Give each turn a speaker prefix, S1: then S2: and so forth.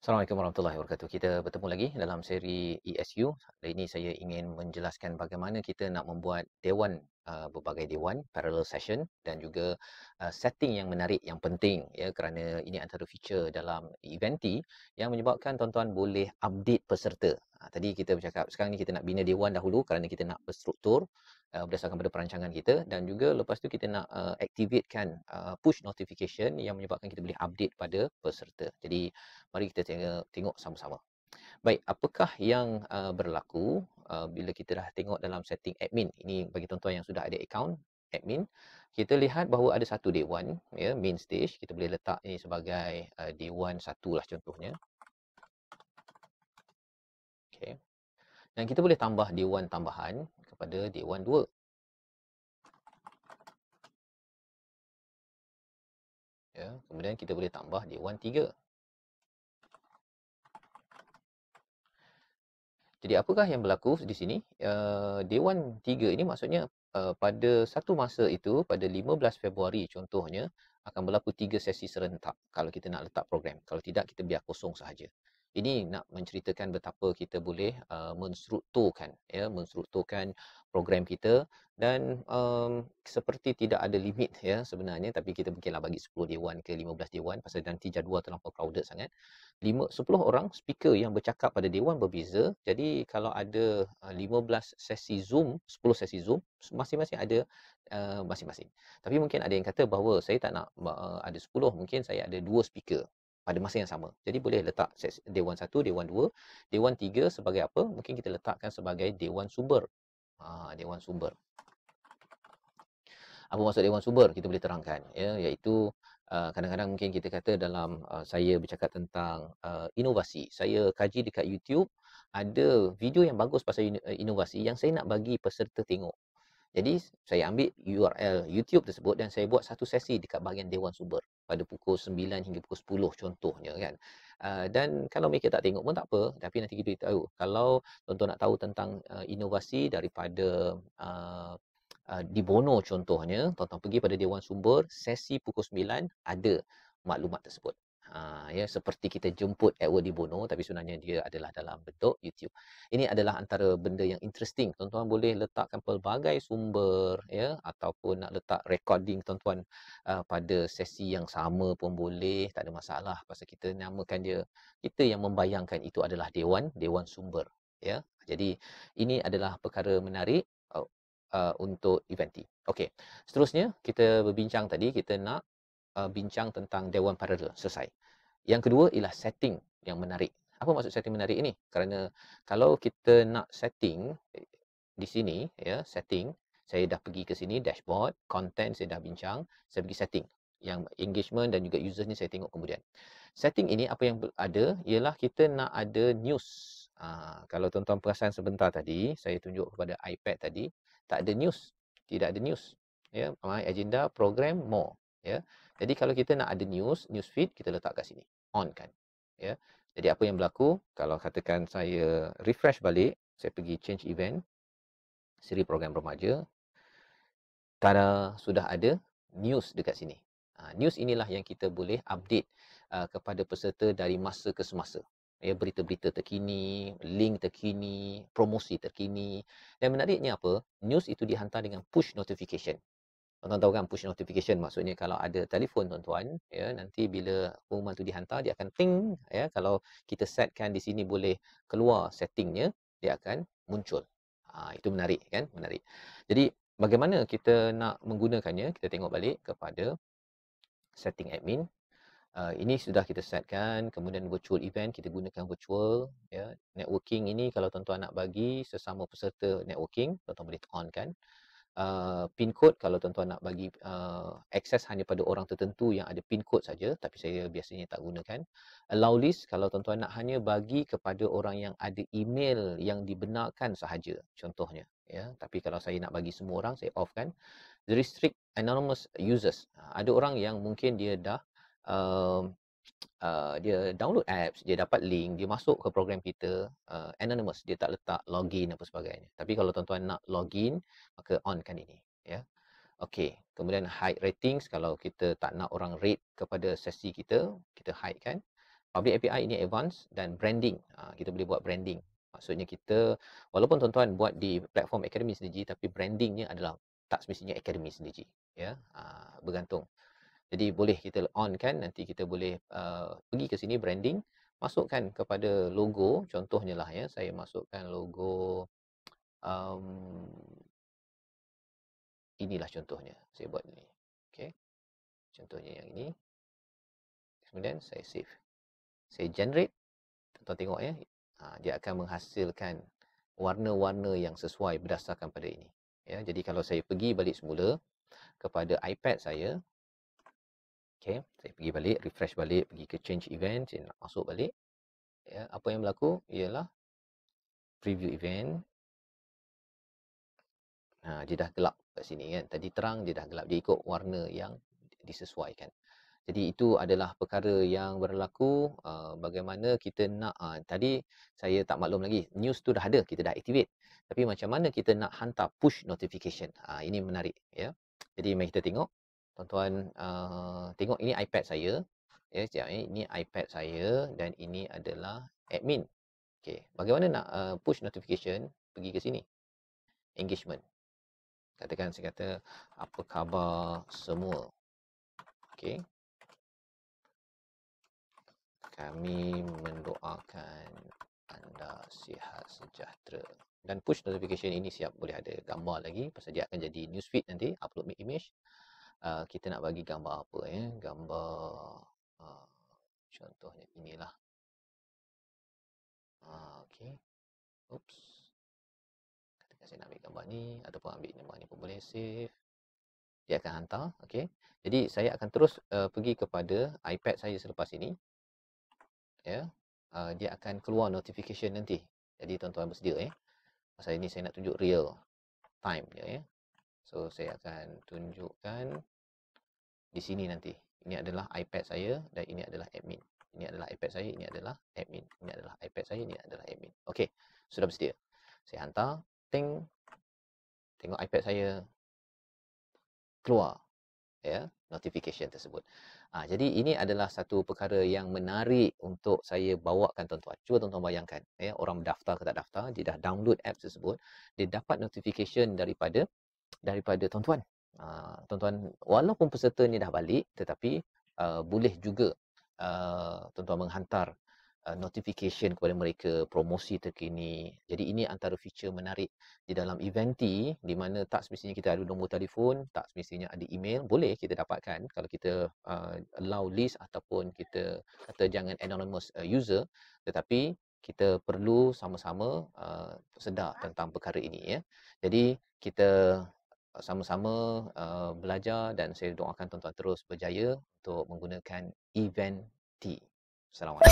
S1: Assalamualaikum warahmatullahi wabarakatuh. Kita bertemu lagi dalam seri ESU. Hari ini saya ingin menjelaskan bagaimana kita nak membuat dewan Uh, berbagai dewan parallel session dan juga uh, setting yang menarik yang penting ya kerana ini antara feature dalam eventi yang menyebabkan tuan-tuan boleh update peserta. Ha, tadi kita bercakap sekarang ni kita nak bina dewan dahulu kerana kita nak berstruktur uh, berdasarkan pada perancangan kita dan juga lepas tu kita nak uh, activate uh, push notification yang menyebabkan kita boleh update pada peserta. Jadi mari kita tengok sama-sama. Baik, apakah yang uh, berlaku uh, bila kita dah tengok dalam setting admin? Ini bagi tuan-tuan yang sudah ada account admin. Kita lihat bahawa ada satu day one, ya, main stage. Kita boleh letak ini sebagai uh, eh, day one satu lah contohnya. Okay. Dan kita boleh tambah day one tambahan kepada day one dua. Ya, kemudian kita boleh tambah day one tiga. Jadi apakah yang berlaku di sini? Uh, Dewan 3 ini maksudnya uh, pada satu masa itu pada 15 Februari contohnya akan berlaku tiga sesi serentak kalau kita nak letak program. Kalau tidak kita biar kosong sahaja. Ini nak menceritakan betapa kita boleh uh, menstrukturkan ya menstrukturkan program kita dan um, seperti tidak ada limit ya sebenarnya tapi kita mungkinlah bagi 10 dewan ke 15 dewan pasal nanti jadual terlalu crowded sangat 5 10 orang speaker yang bercakap pada dewan berbeza jadi kalau ada uh, 15 sesi zoom 10 sesi zoom masing-masing ada uh, masing-masing tapi mungkin ada yang kata bahawa saya tak nak uh, ada 10 mungkin saya ada 2 speaker pada masa yang sama. Jadi boleh letak dewan 1, dewan 2, dewan 3 sebagai apa? Mungkin kita letakkan sebagai dewan sumber. Ha, dewan sumber. Apa maksud dewan sumber? Kita boleh terangkan ya iaitu uh, kadang-kadang mungkin kita kata dalam uh, saya bercakap tentang uh, inovasi. Saya kaji dekat YouTube ada video yang bagus pasal uh, inovasi yang saya nak bagi peserta tengok. Jadi saya ambil URL YouTube tersebut dan saya buat satu sesi dekat bahagian Dewan Sumber pada pukul 9 hingga pukul 10 contohnya kan. Uh, dan kalau mereka tak tengok pun tak apa tapi nanti kita tahu. Kalau tuan-tuan nak tahu tentang uh, inovasi daripada uh, Uh, di Bono contohnya, tuan-tuan pergi pada Dewan Sumber, sesi pukul 9 ada maklumat tersebut. Ah, ya seperti kita jemput Edward Di Bono tapi sebenarnya dia adalah dalam bentuk YouTube. Ini adalah antara benda yang interesting. Tuan-tuan boleh letakkan pelbagai sumber ya ataupun nak letak recording tuan-tuan uh, pada sesi yang sama pun boleh, tak ada masalah. Pasal kita namakan dia kita yang membayangkan itu adalah dewan, dewan sumber ya. Jadi ini adalah perkara menarik uh, uh, untuk eventi. ini. Okey. Seterusnya kita berbincang tadi kita nak Uh, bincang tentang Dewan Paralel selesai. Yang kedua ialah setting yang menarik. Apa maksud setting menarik ini? Kerana kalau kita nak setting eh, di sini, ya setting, saya dah pergi ke sini, dashboard, content saya dah bincang, saya pergi setting. Yang engagement dan juga users ni saya tengok kemudian. Setting ini apa yang ada ialah kita nak ada news. Ha, kalau tuan-tuan perasan sebentar tadi, saya tunjuk kepada iPad tadi, tak ada news. Tidak ada news. Ya, agenda, program, more ya jadi kalau kita nak ada news news feed kita letak kat sini on kan ya jadi apa yang berlaku kalau katakan saya refresh balik saya pergi change event siri program remaja tada sudah ada news dekat sini ha, news inilah yang kita boleh update uh, kepada peserta dari masa ke semasa ya berita-berita terkini, link terkini, promosi terkini. Dan menariknya apa? News itu dihantar dengan push notification. Tuan-tuan tahu kan push notification maksudnya kalau ada telefon tuan-tuan ya nanti bila pengumuman tu dihantar dia akan ting ya kalau kita setkan di sini boleh keluar settingnya dia akan muncul. Ha, itu menarik kan? Menarik. Jadi bagaimana kita nak menggunakannya? Kita tengok balik kepada setting admin. Uh, ini sudah kita setkan kemudian virtual event kita gunakan virtual ya networking ini kalau tuan-tuan nak bagi sesama peserta networking tuan-tuan boleh on kan Uh, pin code kalau tuan-tuan nak bagi uh, access hanya pada orang tertentu yang ada pin code saja tapi saya biasanya tak gunakan allow list kalau tuan-tuan nak hanya bagi kepada orang yang ada email yang dibenarkan sahaja contohnya ya tapi kalau saya nak bagi semua orang saya off kan restrict anonymous users ada orang yang mungkin dia dah uh, uh, dia download apps, dia dapat link, dia masuk ke program kita uh, anonymous, dia tak letak login apa sebagainya. Tapi kalau tuan-tuan nak login, maka onkan ini. Ya, yeah. okay. Kemudian hide ratings, kalau kita tak nak orang rate kepada sesi kita, kita hide kan. Public API ini advance dan branding, uh, kita boleh buat branding. Maksudnya kita, walaupun tuan-tuan buat di platform Academy sendiri, tapi brandingnya adalah tak semestinya Academy sendiri. Ya, yeah. uh, bergantung. Jadi boleh kita on kan nanti kita boleh uh, pergi ke sini branding masukkan kepada logo contohnya lah ya saya masukkan logo um, inilah contohnya saya buat ini okay? contohnya yang ini kemudian saya save saya generate tonton tengok ya ha, dia akan menghasilkan warna-warna yang sesuai berdasarkan pada ini ya jadi kalau saya pergi balik semula kepada iPad saya Okay, saya pergi balik, refresh balik, pergi ke change event, saya nak masuk balik. Ya, apa yang berlaku ialah preview event. Ha, dia dah gelap kat sini kan. Tadi terang, dia dah gelap. Dia ikut warna yang disesuaikan. Jadi itu adalah perkara yang berlaku uh, bagaimana kita nak uh, tadi saya tak maklum lagi news tu dah ada kita dah activate tapi macam mana kita nak hantar push notification uh, ini menarik ya jadi mari kita tengok tuan-tuan uh, tengok ini iPad saya. Ya, yes, ini, eh. ini iPad saya dan ini adalah admin. Okey, bagaimana nak uh, push notification pergi ke sini? Engagement. Katakan saya kata apa khabar semua. Okey. Kami mendoakan anda sihat sejahtera. Dan push notification ini siap boleh ada gambar lagi pasal dia akan jadi newsfeed nanti upload image. Uh, kita nak bagi gambar apa ya gambar uh, contohnya inilah uh, okey oops katakan saya nak ambil gambar ni pun ambil gambar ni pun boleh save dia akan hantar Okay. jadi saya akan terus uh, pergi kepada iPad saya selepas ini ya yeah. uh, dia akan keluar notification nanti jadi tuan-tuan bersedia ya eh. pasal ini saya nak tunjuk real time dia ya eh. So saya akan tunjukkan di sini nanti. Ini adalah iPad saya dan ini adalah admin. Ini adalah iPad saya, ini adalah admin. Ini adalah iPad saya, ini adalah admin. Okey, sudah bersedia. Saya hantar, ting. Tengok iPad saya keluar ya notification tersebut. Ha, jadi ini adalah satu perkara yang menarik untuk saya bawakan tuan-tuan. Cuba tuan-tuan bayangkan ya orang mendaftar ke tak daftar, dia dah download app tersebut, dia dapat notification daripada daripada tuan-tuan. Uh, tuan-tuan, walaupun peserta ni dah balik, tetapi uh, boleh juga uh, tuan-tuan menghantar notification kepada mereka promosi terkini. Jadi ini antara feature menarik di dalam eventi di mana tak semestinya kita ada nombor telefon, tak semestinya ada email, boleh kita dapatkan kalau kita uh, allow list ataupun kita kata jangan anonymous uh, user tetapi kita perlu sama-sama uh, sedar tentang perkara ini ya. Jadi kita Uh, sama-sama uh, belajar dan saya doakan tuan-tuan terus berjaya untuk menggunakan event T. Assalamualaikum.